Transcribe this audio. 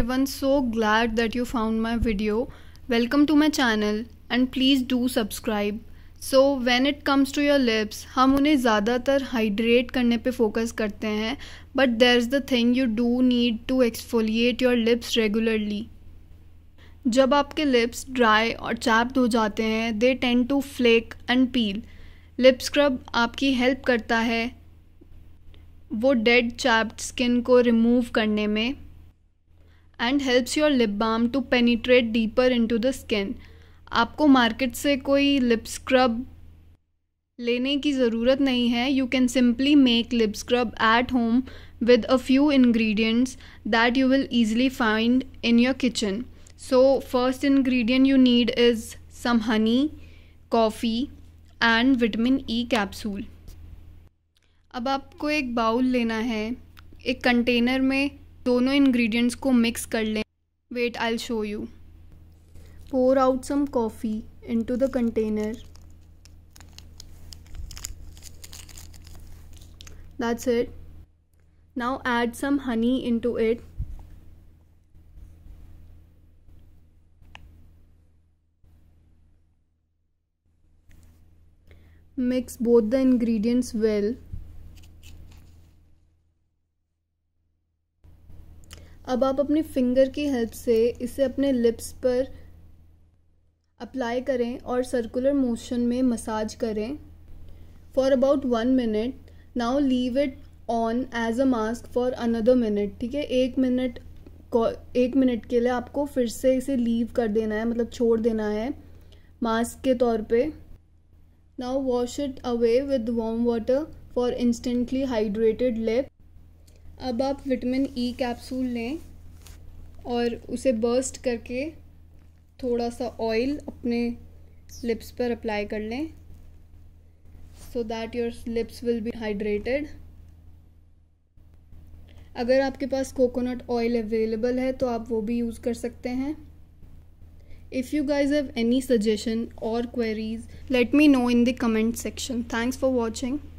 One so glad that you found my video welcome to my channel and please do subscribe so when it comes to your lips हम उन्हें ज़्यादातर hydrate करने पर focus करते हैं but there is the thing you do need to exfoliate your lips regularly जब आपके lips dry और चैप्ड हो जाते हैं they tend to flake and peel lip scrub आपकी हेल्प करता है वो डेड चैप्ड स्किन को रिमूव करने में and helps your lip balm to penetrate deeper into the skin आपको मार्केट से कोई लिप स्क्रब लेने की ज़रूरत नहीं है you can simply make lip scrub at home with a few ingredients that you will easily find in your kitchen so first ingredient you need is some honey coffee and vitamin E capsule अब आपको एक bowl लेना है एक container में दोनों ingredients को mix कर लें wait I show you pour out some coffee into the container that's it now add some honey into it mix both the ingredients well अब आप अपनी फिंगर की हेल्प से इसे अपने लिप्स पर अप्लाई करें और सर्कुलर मोशन में मसाज करें for about one minute now leave it on as a mask for another minute ठीक है एक मिनट एक मिनट के लिए आपको फिर से इसे लीव कर देना है मतलब छोड़ देना है मास्क के तौर पे now wash it away with warm water for instantly hydrated lip अब आप विटामिन ई e कैप्सूल लें और उसे बर्स्ट करके थोड़ा सा ऑयल अपने लिप्स पर अप्लाई कर लें so that your lips will be hydrated अगर आपके पास कोकोनट ऑयल अवेलेबल है तो आप वो भी यूज़ कर सकते हैं If you guys have any suggestion or queries, let me know in the comment section. Thanks for watching.